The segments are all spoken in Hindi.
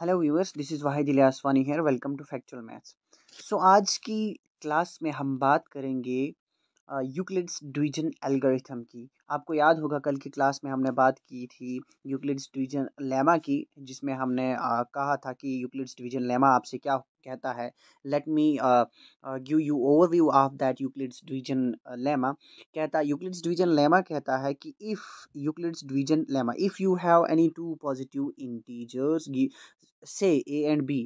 Hello viewers this is Wahid Iliyaswani here welcome to factual maths so आज की क्लास में हम बात करेंगे यूक्लिड्स डिवीजन एल्गोरिथम की आपको याद होगा कल की क्लास में हमने बात की थी यूक्लिड्स डिवीजन लेमा की जिसमें हमने आ, कहा था कि यूक्लिड्स डिवीजन लेमा आपसे क्या कहता है let me give you overview of that Euclid's division lemma कहता यूक्लिड्स डिवीजन लेमा कहता है कि if Euclid's division lemma if you have any two positive integers say a and b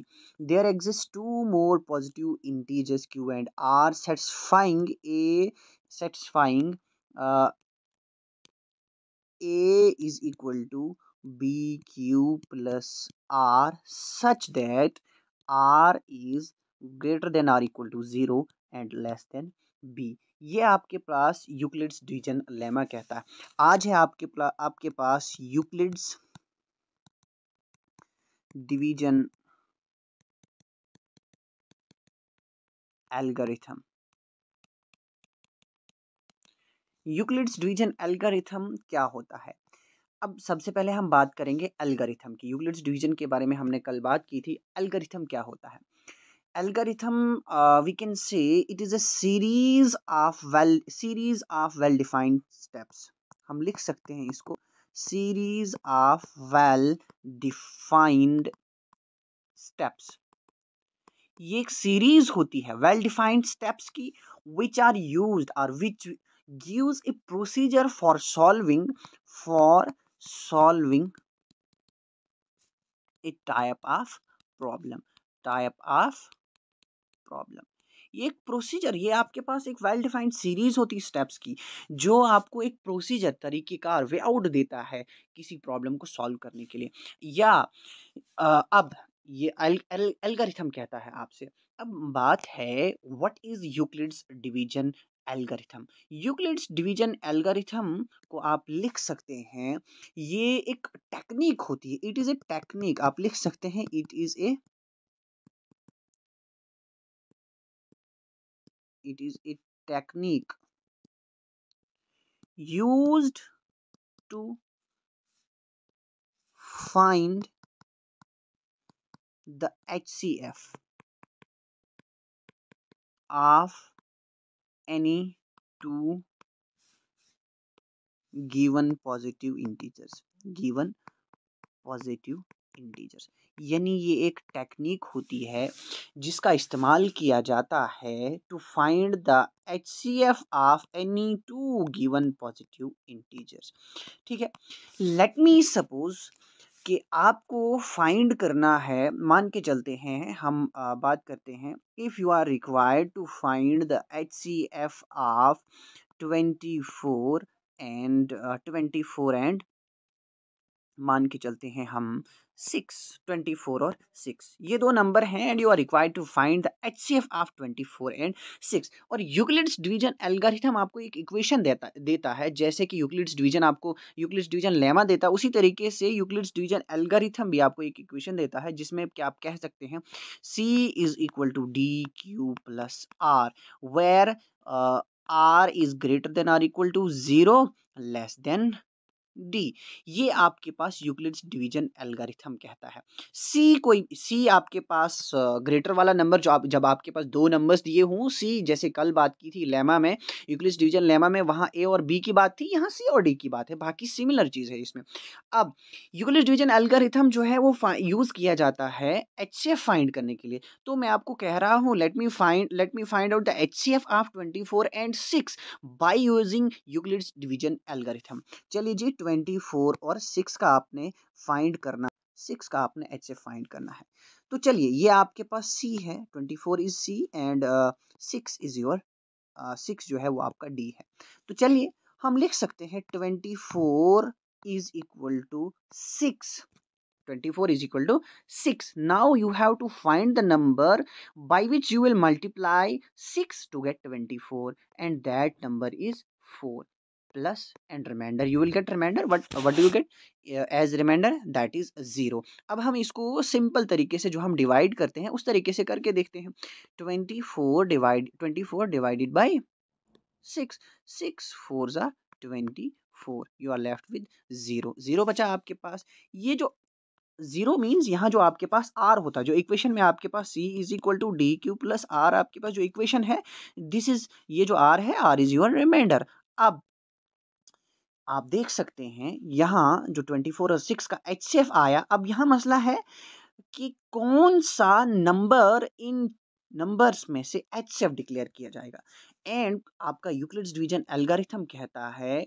there exist two more positive integers q and r satisfying a satisfying a is equal to b q plus r such that r is greater than or equal to zero and less then B ये आपके पास यूक्लिड्स डिवीजन लेमा कहता है आज है आपके आपके पास Euclid's division algorithm Euclid's division algorithm क्या होता है अब सबसे पहले हम बात करेंगे एल्गोरिथम की यूक्लिड्स डिवीजन के बारे में हमने कल बात की थी एल्गोरिथम क्या होता है algorithm we can say it is a series of well series of well defined steps हम लिख सकते हैं इसको series of well defined steps ये एक सीरीज होती है वेल डिफाइंड स्टेप्स की विच आर यूज्ड और विच gives a procedure for solving for solving a type of problem type of problem ये एक प्रोसीजर ये आपके पास एक वेल डिफाइंड सीरीज होती है स्टेप्स की जो आपको एक प्रोसीजर तरीकेकार वे आउट देता है किसी प्रॉब्लम को सॉल्व करने के लिए या अब ये एल्गोरिथम कहता है आपसे अब बात है what is Euclid's division algorithm Euclid's division algorithm को आप लिख सकते हैं ये एक टेक्निक होती है इट इज़ ए टेक्निक आप लिख सकते हैं it is a a technique a to find the H C F of any two given positive integers given positive integers यानी ये एक टेक्निक होती है जिसका इस्तेमाल किया जाता है to find the H C F of any two given positive integers ठीक है लेट मी सपोज कि आपको फाइंड करना है मान के चलते हैं हम आ, बात करते हैं if you are required to find the H C F of twenty four and twenty four and मान के चलते हैं हम सिक्स ट्वेंटी फोर और सिक्स ये दो नंबर हैं and you are required to find the H C F of twenty four and six और यूक्लिड्स डिवीजन एल्गारिथम आपको एक इक्वेशन देता देता है जैसे कि यूक्लिड्स डिवीजन आपको यूक्लिड्स डिवीजन लेमा देता है उसी तरीके से यूक्लिड्स डिवीजन एल्गारिथम भी आपको एक इक्वेशन देता है जिसमें क्या आप कह सकते हैं c is equal to d q plus r where r is greater than or equal to zero less than d ये आपके पास यूक्लिड्स डिवीजन एल्गोरिथम कहता है सी कोई सी आपके पास ग्रेटर वाला नंबर जो आप जब आपके पास दो नंबर्स दिए हों सी जैसे कल बात की थी लेमा में यूक्लिड्स डिवीजन लेमा में वहाँ ए और बी की बात थी यहाँ सी और डी की बात है बाकी सिमिलर चीज़ है इसमें अब यूक्लिड्स डिवीजन एल्गोरिथम जो है वो यूज़ किया जाता है एच सी एफ फाइंड करने के लिए तो मैं आपको कह रहा हूँ let me find let me find out the H C F of twenty four and six by using Euclid's division algorithm चलिए जी ट्वेंटी फोर और सिक्स का आपने फाइंड करना सिक्स का आपने एच एफ फाइंड करना है तो चलिए ये आपके पास सी है twenty four is c and six is your six जो है वो आपका डी है तो चलिए हम लिख सकते हैं twenty four is equal to six twenty four is equal to six now you have to find the number by which you will multiply six to get twenty four and that number is four plus and remainder you will get remainder what what you get as remainder that is zero अब हम इसको सिंपल तरीके से जो हम डिवाइड करते हैं उस तरीके से करके देखते हैं twenty four divide twenty four divided by six six four ज twenty four you are left with zero zero बचा आपके पास ये जो जीरो मीन्स यहाँ जो आपके पास आर होता है जो इक्वेशन में आपके पास c is equal to d q plus r आपके पास जो इक्वेशन है दिस इज ये जो आर है आर इज योर रिमाइंडर अब आप देख सकते हैं यहाँ जो ट्वेंटी फोर और सिक्स का एच आया अब यहाँ मसला है कि कौन सा नंबर इन नंबर्स में से एच डिक्लेयर किया जाएगा एंड आपका यूक्लिड्स डिवीजन एल्गारिथम कहता है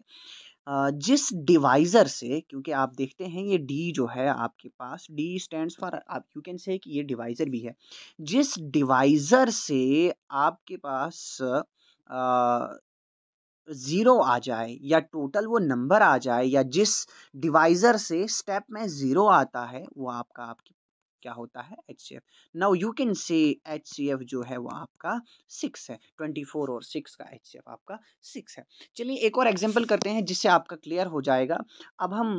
जिस डिवाइज़र से क्योंकि आप देखते हैं ये डी जो है आपके पास डी स्टैंड्स फॉर आप यू कैन से कि ये डिवाइज़र भी है जिस डिवाइज़र से आपके पास ज़ीरो आ जाए या टोटल वो नंबर आ जाए या जिस डिवाइज़र से स्टेप में ज़ीरो आता है वो आपका आपकी क्या होता है H C F now you can say H C F जो है वो आपका सिक्स है ट्वेंटी फोर और सिक्स का एच सी एफ आपका सिक्स है चलिए एक और एग्जाम्पल करते हैं जिससे आपका क्लियर हो जाएगा अब हम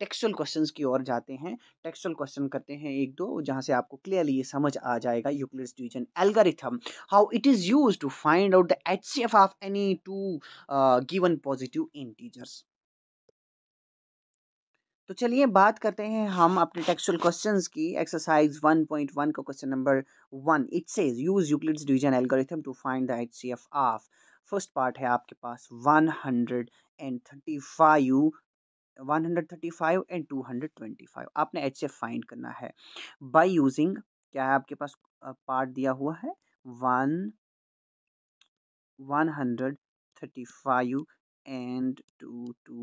टेक्सुअल uh, क्वेश्चन की ओर जाते हैं टेक्सुअल क्वेश्चन करते हैं एक दो जहाँ से आपको क्लियरली ये समझ आ जाएगा Euclid's division algorithm how it is use to find out the H C F of any two given positive integers तो चलिए बात करते हैं हम अपने टेक्सुअल क्वेश्चन की एक्सरसाइज 1.1 का question number one it says use Euclid's division algorithm to find the F of first part है आपके पास 135 135 एंड 225 आपने एच सी फाइंड करना है बाय यूजिंग क्या है आपके पास पार्ट दिया हुआ है one one hundred thirty five and two two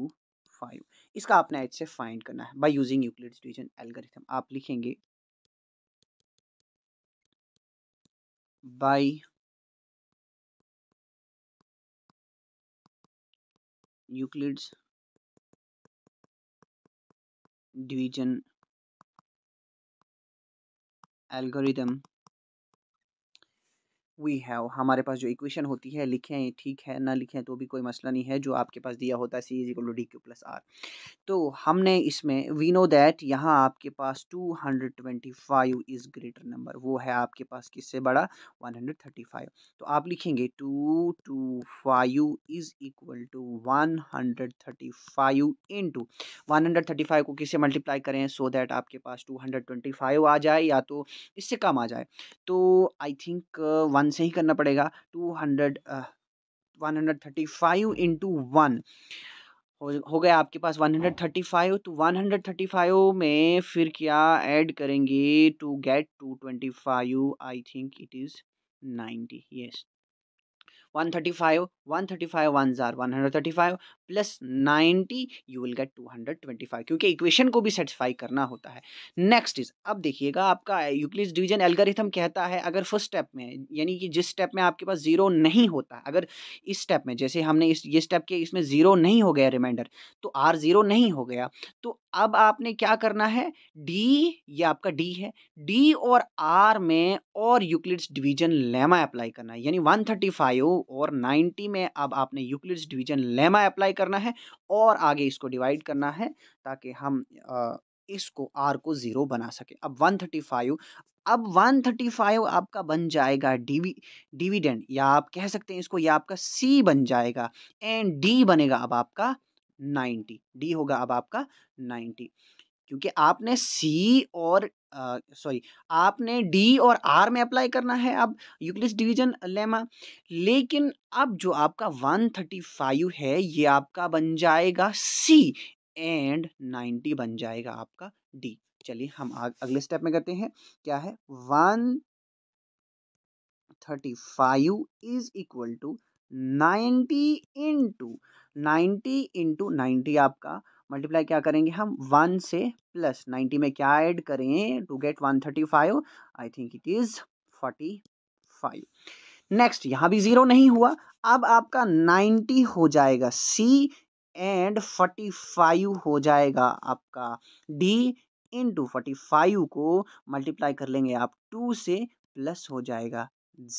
five इसका आपने एच से फाइंड करना है by using Euclid division algorithm आप लिखेंगे by Euclid's division algorithm we have हमारे पास जो इक्वेशन होती है लिखें ठीक है ना लिखें तो भी कोई मसला नहीं है जो आपके पास दिया होता है c is equal to d q plus r तो हमने इसमें वी नो दैट यहाँ आपके पास two hundred twenty five is greater number वो है आपके पास किससे बड़ा वन हंड्रेड थर्टी फाइव तो आप लिखेंगे two two five is equal to one hundred thirty five into one hundred thirty five को किससे मल्टीप्लाई करें सो so दैट आपके पास टू हंड्रेड ट्वेंटी फाइव आ जाए या तो इससे कम आ जाए तो आई थिंक वन से ही करना पड़ेगा two hundred one hundred thirty five into one हो गया आपके पास हाँ। फाइव तो फाइव में फिर क्या ऐड करेंगे to get five I think it is 90 yes one hundred thirty five plus ninety you will get two hundred twenty five क्योंकि इक्वेशन को भी सेटिस्फाई करना होता है नेक्स्ट इज अब देखिएगा आपका यूक्लिस डिवीजन एल्गोरिथम कहता है अगर फर्स्ट स्टेप में यानी कि जिस स्टेप में आपके पास जीरो नहीं होता अगर इस स्टेप में जैसे हमने इस ये स्टेप के इसमें जीरो नहीं हो गया रिमाइंडर तो आर जीरो नहीं हो गया तो अब आपने क्या करना है डी या आपका डी है डी और आर में और यूक्लिड्स डिवीजन लेमा अप्लाई करना है यानी 135 और 90 में अब आपने Euclid's division lemma apply multiply करना है और आगे इसको डिवाइड करना है ताकि हम इसको आर को ज़ीरो बना सकें अब वन थर्टी फाइव अब वन थर्टी फाइव आपका बन जाएगा डीवी डिविडेंड या आप कह सकते हैं इसको या आपका सी बन जाएगा एंड डी बनेगा अब आपका नाइन्टी डी होगा अब आपका नाइन्टी क्योंकि आपने सी और सॉरी आपने डी और आर में अप्लाई करना है अब यूक्लिस डिवीजन लेमा लेकिन अब जो आपका वन थर्टी फाइव है ये आपका बन जाएगा सी एंड नाइन्टी बन जाएगा आपका डी चलिए हम आग, अगले स्टेप में करते हैं क्या है one thirty five is equal to ninety into ninety into ninety आपका मल्टीप्लाई क्या करेंगे हम वन से प्लस नाइन्टी में क्या ऐड करें to get one thirty five I think it is forty five next यहाँ भी ज़ीरो नहीं हुआ अब आपका नाइन्टी हो जाएगा सी एंड फोर्टी फाइव हो जाएगा आपका डी इंटू फोर्टी फाइव को मल्टीप्लाई कर लेंगे आप टू से प्लस हो जाएगा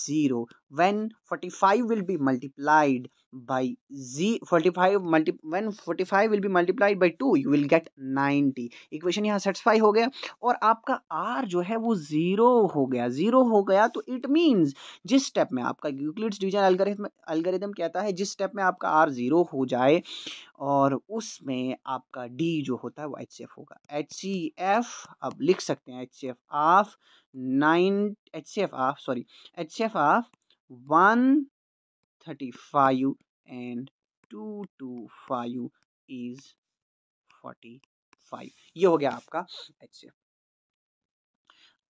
zero when forty five will be multiplied by z 45 multi when 45 will be multiplied by 2 you will get 90 equation यहाँ सेटिस्फाई हो गया और आपका आर जो है वो ज़ीरो हो गया ज़ीरो हो गया तो इट मीन्स जिस स्टेप में आपका यूक्लिड्स डिवीजन अल्गरिथम अल्गरिथम कहता है जिस स्टेप में आपका आर ज़ीरो हो जाए और उसमें आपका डी जो होता है वो एच सी एफ होगा एच सी एफ अब लिख सकते हैं H C F of nine H C F of sorry H C F of one 35 and 225 is 45 ये हो गया आपका एच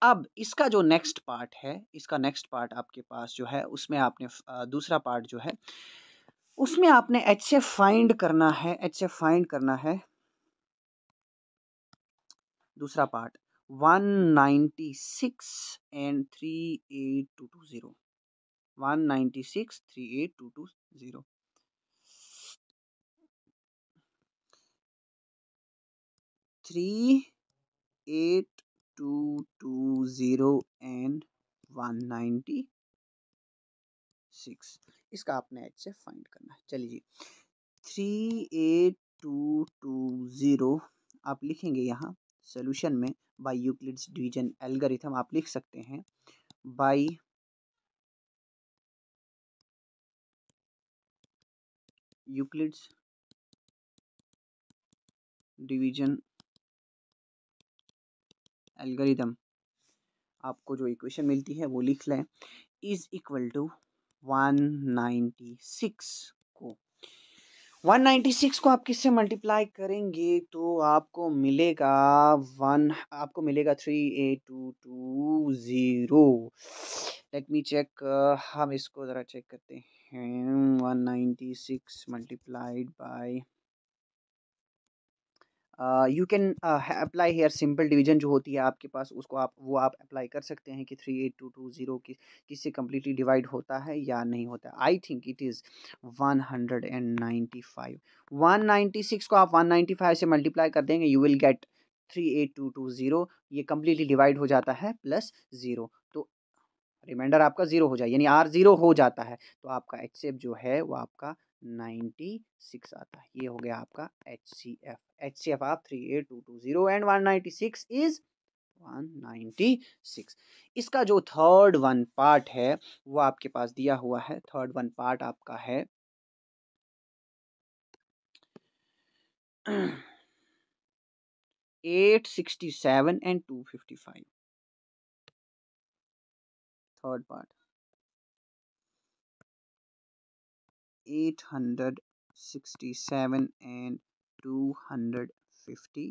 अब इसका जो नेक्स्ट पार्ट है इसका नेक्स्ट पार्ट आपके पास जो है उसमें आपने दूसरा पार्ट जो है उसमें आपने एच से फाइंड करना है एच से फाइंड करना है दूसरा part 196 and zero one ninety six three eight two two zero three eight two two zero and one ninety six इसका आपने एच से फाइंड करना है चलिए three eight two two zero आप लिखेंगे यहाँ सोल्यूशन में बाई यूक्लिड्स डिवीजन एल्गोरिथम आप लिख सकते हैं बाई यूक्लिड्स डिवीजन एल्गरिदम आपको जो इक्वेशन मिलती है वो लिख लें is equal to one ninety six 196 को आप किससे मल्टीप्लाई करेंगे तो आपको मिलेगा वन आपको मिलेगा three eight two two zero let me check हम इसको ज़रा चेक करते हैं 196 multiplied by you can apply here simple division जो होती है आपके पास उसको आप वो आप अप्लाई कर सकते हैं कि three eight two two zero की किससे कम्प्लीटली डिवाइड होता है या नहीं होता I think it is one hundred and ninety five one ninety six को आप वन नाइन्टी फाइव से मल्टीप्लाई कर देंगे you will get three eight two two zero ये कम्प्लीटली डिवाइड हो जाता है प्लस ज़ीरो तो रिमाइंडर आपका ज़ीरो हो जाए यानी आर ज़ीरो हो जाता है तो आपका एक्सेप्ट जो है वो आपका 196 आता है ये हो गया आपका H C F H C F आप three eight two two zero and one ninety six is one ninety six इसका जो थर्ड वन पार्ट है वो आपके पास दिया हुआ है थर्ड वन पार्ट आपका है eight sixty seven and two fifty five third part two and fifty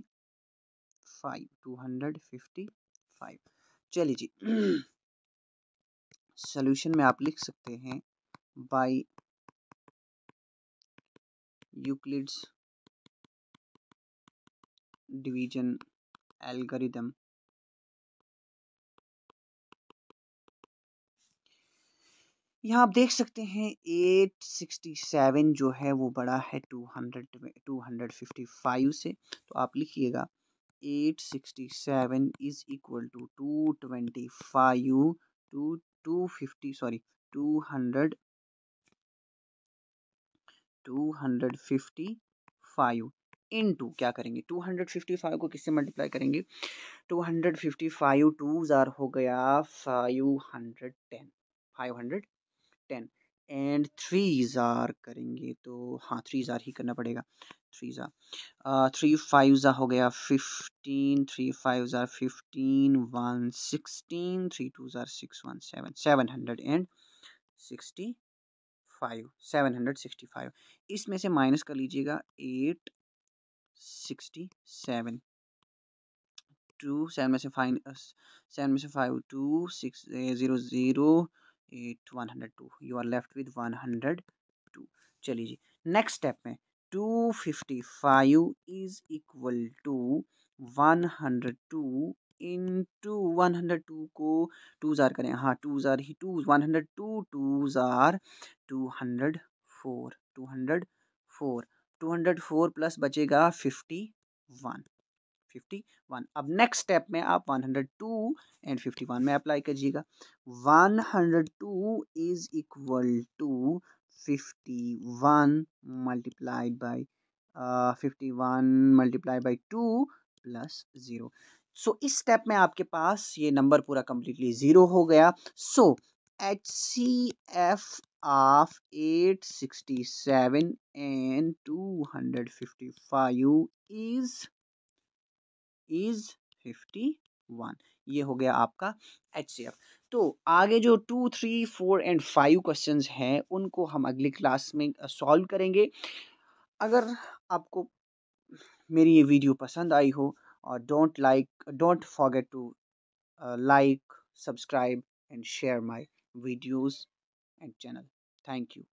five चलिए जी सोल्यूशन में आप लिख सकते हैं बाई यूक्लिड्स डिवीजन एल्गरिदम यहाँ आप देख सकते हैं 867 जो है वो बड़ा है 200 255 से तो आप लिखिएगा 867 is equal to 225 two 250 sorry 200 255 into क्या करेंगे 255 को किससे मल्टीप्लाई करेंगे 255 टू ज़ार हो गया 510 510 टेन एंड थ्री ज़ार करेंगे तो हाँ थ्री ज़ार ही करना पड़ेगा थ्री ज़ार थ्री फाइव ज़ार हो गया फिफ्टीन थ्री फाइव ज़ार fifteen one sixteen three two ज़ार six one seven seven hundred and sixty five seven hundred sixty five इसमें से माइनस कर लीजिएगा eight sixty seven two seven में से फाइन सेवन में से five two six zero zero eight one hundred two you are left with one hundred two चलिए जी नेक्स्ट स्टेप में to fifty five is equal to one hundred two into one hundred two को टू ज़ार करें हाँ टू ज़ार ही two one hundred two two ज़ार two hundred four two hundred four two hundred four plus बचेगा फिफ्टी वन फिफ्टी अब नेक्स्ट स्टेप में आप 102 एंड 51 में अप्लाई कीजिएगा 102 is equal to 51 one multiplied by fifty one multiply by two plus zero so इस स्टेप में आपके पास ये नंबर पूरा कम्प्लीटली ज़ीरो हो गया so H C F of eight sixty seven and two hundred fifty five is is fifty one ये हो गया आपका एच सी एफ तो आगे जो two three four and five question हैं उनको हम अगली क्लास में सॉल्व करेंगे अगर आपको मेरी ये वीडियो पसंद आई हो और don't like don't forget to like subscribe and share my videos and channel thank you